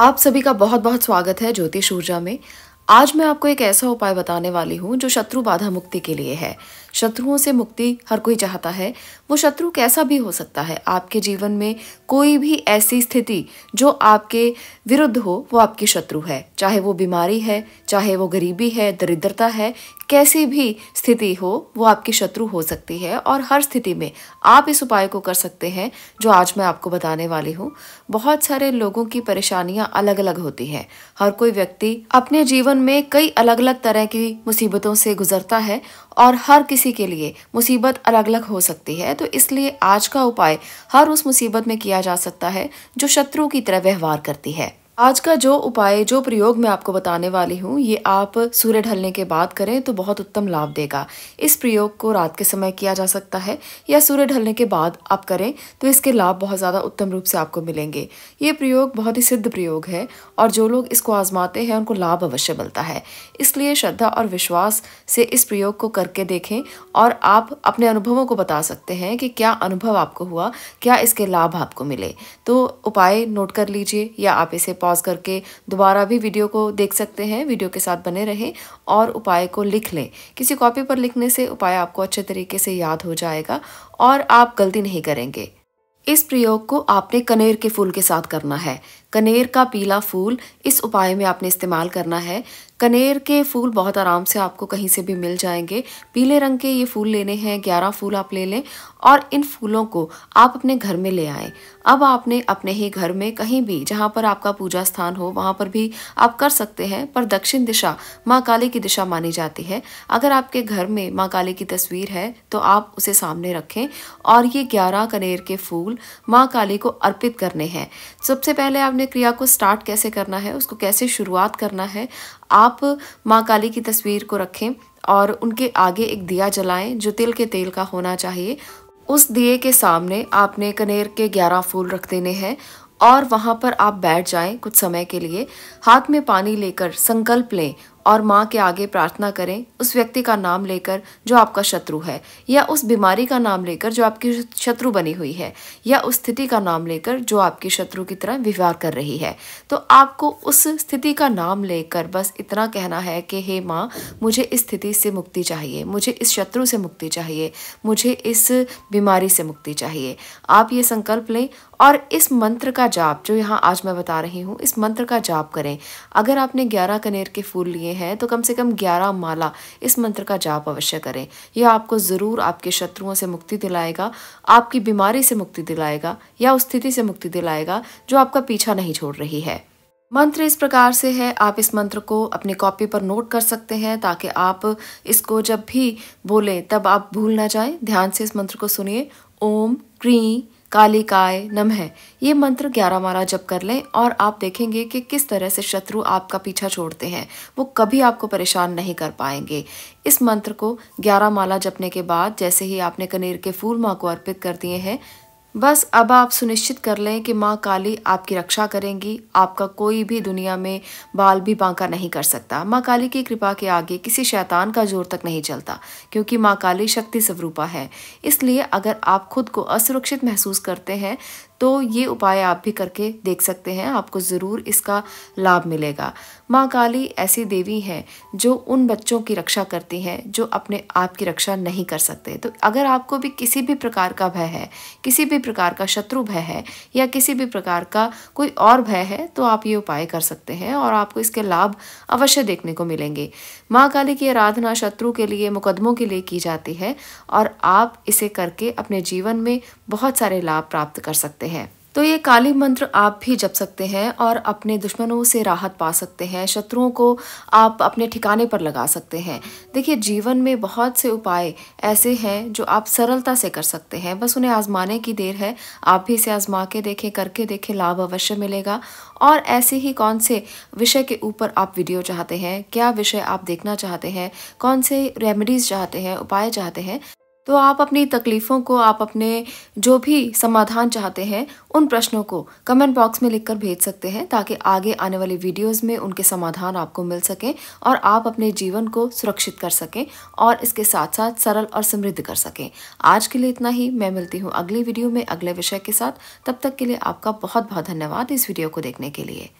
आप सभी का बहुत बहुत स्वागत है ज्योतिष ऊर्जा में आज मैं आपको एक ऐसा उपाय बताने वाली हूँ जो शत्रु बाधा मुक्ति के लिए है शत्रुओं से मुक्ति हर कोई चाहता है वो शत्रु कैसा भी हो सकता है आपके जीवन में कोई भी ऐसी स्थिति जो आपके विरुद्ध हो वो आपकी शत्रु है चाहे वो बीमारी है चाहे वो गरीबी है दरिद्रता है कैसी भी स्थिति हो वो आपकी शत्रु हो सकती है और हर स्थिति में आप इस उपाय को कर सकते हैं जो आज मैं आपको बताने वाली हूँ बहुत सारे लोगों की परेशानियाँ अलग अलग होती हैं हर कोई व्यक्ति अपने जीवन में कई अलग अलग तरह की मुसीबतों से गुजरता है और हर किसी के लिए मुसीबत अलग अलग हो सकती है तो इसलिए आज का उपाय हर उस मुसीबत में किया जा सकता है जो शत्रु की तरह व्यवहार करती है आज का जो उपाय जो प्रयोग मैं आपको बताने वाली हूँ ये आप सूर्य ढलने के बाद करें तो बहुत उत्तम लाभ देगा इस प्रयोग को रात के समय किया जा सकता है या सूर्य ढलने के बाद आप करें तो इसके लाभ बहुत ज़्यादा उत्तम रूप से आपको मिलेंगे ये प्रयोग बहुत ही सिद्ध प्रयोग है और जो लोग इसको आजमाते हैं उनको लाभ अवश्य मिलता है इसलिए श्रद्धा और विश्वास से इस प्रयोग को करके देखें और आप अपने अनुभवों को बता सकते हैं कि क्या अनुभव आपको हुआ क्या इसके लाभ आपको मिले तो उपाय नोट कर लीजिए या आप इसे पॉज करके दोबारा भी वीडियो को देख सकते हैं वीडियो के साथ बने रहें और उपाय को लिख लें किसी कॉपी पर लिखने से उपाय आपको अच्छे तरीके से याद हो जाएगा और आप गलती नहीं करेंगे इस प्रयोग को आपने कनेर के फूल के साथ करना है कनेर का पीला फूल इस उपाय में आपने इस्तेमाल करना है कनेर के फूल बहुत आराम से आपको कहीं से भी मिल जाएंगे पीले रंग के ये फूल लेने हैं ग्यारह फूल आप ले लें और इन फूलों को आप अपने घर में ले आएं अब आपने अपने ही घर में कहीं भी जहाँ पर आपका पूजा स्थान हो वहाँ पर भी आप कर सकते हैं पर दक्षिण दिशा माँ काली की दिशा मानी जाती है अगर आपके घर में माँ काली की तस्वीर है तो आप उसे सामने रखें और ये ग्यारह कनेर के फूल माँ काली को अर्पित करने हैं सबसे पहले आप हमने क्रिया को स्टार्ट कैसे करना है उसको कैसे शुरुआत करना है आप माँ काली की तस्वीर को रखें और उनके आगे एक दिया जलाएं जो तिल के तेल का होना चाहिए उस दिए के सामने आपने कनेर के ग्यारह फूल रख देने हैं और वहाँ पर आप बैठ जाएं कुछ समय के लिए हाथ में पानी लेकर संकल्प लें और माँ के आगे प्रार्थना करें उस व्यक्ति का नाम लेकर जो आपका शत्रु है या उस बीमारी का नाम लेकर जो आपकी शत्रु बनी हुई है या उस स्थिति का नाम लेकर जो आपकी शत्रु की तरह व्यवहार कर रही है तो आपको उस स्थिति का नाम लेकर बस इतना कहना है कि हे माँ मुझे इस स्थिति से मुक्ति चाहिए मुझे इस शत्रु से मुक्ति चाहिए मुझे इस बीमारी से मुक्ति चाहिए आप ये संकल्प लें और इस मंत्र का जाप जो यहाँ आज मैं बता रही हूँ इस मंत्र का जाप करें अगर आपने ग्यारह कनेर के फूल लिए हैं तो कम से कम ग्यारह माला इस मंत्र का जाप अवश्य करें यह आपको ज़रूर आपके शत्रुओं से मुक्ति दिलाएगा आपकी बीमारी से मुक्ति दिलाएगा या उस स्थिति से मुक्ति दिलाएगा जो आपका पीछा नहीं छोड़ रही है मंत्र इस प्रकार से है आप इस मंत्र को अपने कॉपी पर नोट कर सकते हैं ताकि आप इसको जब भी बोलें तब आप भूल ना जाएं ध्यान से इस मंत्र को सुनिए ओम क्री काली काय नम है ये मंत्र ग्यारह बारह जप कर लें और आप देखेंगे कि किस तरह से शत्रु आपका पीछा छोड़ते हैं वो कभी आपको परेशान नहीं कर पाएंगे इस मंत्र को ग्यारह माला जपने के बाद जैसे ही आपने कनेर के फूल माँ को अर्पित कर दिए हैं बस अब आप सुनिश्चित कर लें कि माँ काली आपकी रक्षा करेंगी आपका कोई भी दुनिया में बाल भी बांका नहीं कर सकता माँ काली की कृपा के आगे किसी शैतान का जोर तक नहीं चलता क्योंकि माँ काली शक्ति स्वरूपा है इसलिए अगर आप खुद को असुरक्षित महसूस करते हैं तो ये उपाय आप भी करके देख सकते हैं आपको ज़रूर इसका लाभ मिलेगा माँ काली ऐसी देवी हैं जो उन बच्चों की रक्षा करती हैं जो अपने आप की रक्षा नहीं कर सकते तो अगर आपको भी किसी भी प्रकार का भय है किसी भी प्रकार का शत्रु भय है या किसी भी प्रकार का कोई और भय है तो आप ये उपाय कर सकते हैं और आपको इसके लाभ अवश्य देखने को मिलेंगे माँ काली की आराधना शत्रु के लिए मुकदमों के लिए की जाती है और आप इसे करके अपने जीवन में बहुत सारे लाभ प्राप्त कर सकते हैं सकते हैं तो ये काली मंत्र आप भी जप सकते हैं और अपने दुश्मनों से राहत पा सकते हैं शत्रुओं को आप अपने ठिकाने पर लगा सकते हैं देखिए जीवन में बहुत से उपाय ऐसे हैं जो आप सरलता से कर सकते हैं बस उन्हें आजमाने की देर है आप भी इसे आजमा के देखें करके देखें लाभ अवश्य मिलेगा और ऐसे ही कौन से विषय के ऊपर आप वीडियो चाहते हैं क्या विषय आप देखना चाहते हैं कौन से रेमेडीज़ चाहते हैं उपाय चाहते हैं तो आप अपनी तकलीफ़ों को आप अपने जो भी समाधान चाहते हैं उन प्रश्नों को कमेंट बॉक्स में लिखकर भेज सकते हैं ताकि आगे आने वाली वीडियोस में उनके समाधान आपको मिल सकें और आप अपने जीवन को सुरक्षित कर सकें और इसके साथ साथ सरल और समृद्ध कर सकें आज के लिए इतना ही मैं मिलती हूँ अगली वीडियो में अगले विषय के साथ तब तक के लिए आपका बहुत बहुत धन्यवाद इस वीडियो को देखने के लिए